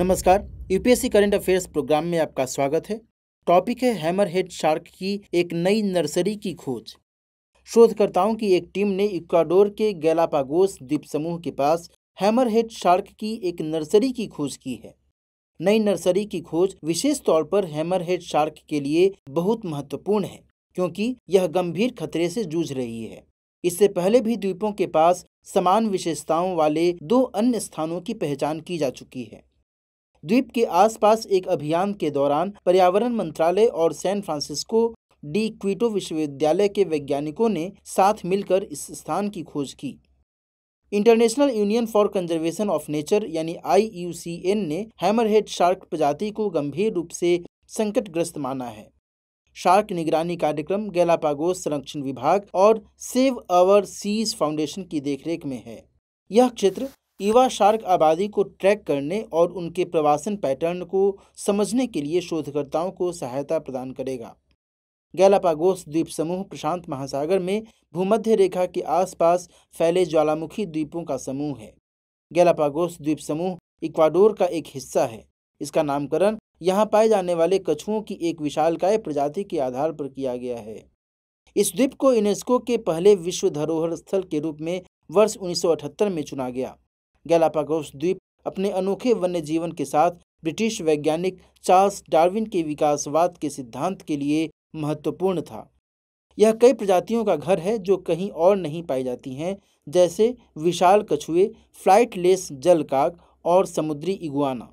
नमस्कार UPSC current affairs programme में आपका स्वागत है टॉपिक है हैमर हेड शार्क की एक नई नर्सरी की खोज शोधकर्ताओं की एक टीम ने इक्वाडोर के गैलापागोस द्वीप समूह के पास हैमर हेड शार्क की एक नर्सरी की खोज की है नई नर्सरी की खोज विशेष तौर पर हैमर हेड शार्क के लिए बहुत महत्वपूर्ण है क्योंकि यह गंभीर खतरे से जूझ रही है इससे पहले भी द्वीपों के पास समान विशेषताओं वाले दो अन्य स्थानों की पहचान की जा चुकी है द्वीप के आसपास एक अभियान के दौरान पर्यावरण मंत्रालय और सैन फ्रांसिस्को डी क्विटो विश्वविद्यालय के वैज्ञानिकों ने साथ मिलकर इस स्थान की खोज की International Union for Conservation of Nature यानी आई ने हैमरहेड शार्क प्रजाति को गंभीर रूप से संकटग्रस्त माना है शार्क निगरानी कार्यक्रम गैलापागोस संरक्षण विभाग और सेव अवर सीज फाउंडेशन की देखरेख में है यह क्षेत्र ईवा शार्क आबादी को ट्रैक करने और उनके प्रवासन पैटर्न को समझने के लिए शोधकर्ताओं को सहायता प्रदान करेगा गैलापागोस द्वीप समूह प्रशांत महासागर में भूमध्य रेखा के आसपास फैले ज्वालामुखी द्वीपों का समूह है गैलापागोस द्वीप समूह इक्वाडोर का एक हिस्सा है इसका नामकरण यहाँ पाए जाने वाले कछुओं की एक विशालकाय प्रजाति के आधार पर किया गया है इस द्वीप को यूनेस्को के पहले विश्व धरोहर स्थल के रूप में वर्ष 1978 में चुना गया गैलापागोस द्वीप अपने अनोखे वन्य जीवन के साथ ब्रिटिश वैज्ञानिक चार्ल्स डार्विन के विकासवाद के सिद्धांत के लिए महत्वपूर्ण था यह कई प्रजातियों का घर है जो कहीं और नहीं पाई जाती हैं जैसे विशाल कछुए फ्लाइटलेस जलकाग और समुद्री इगुआना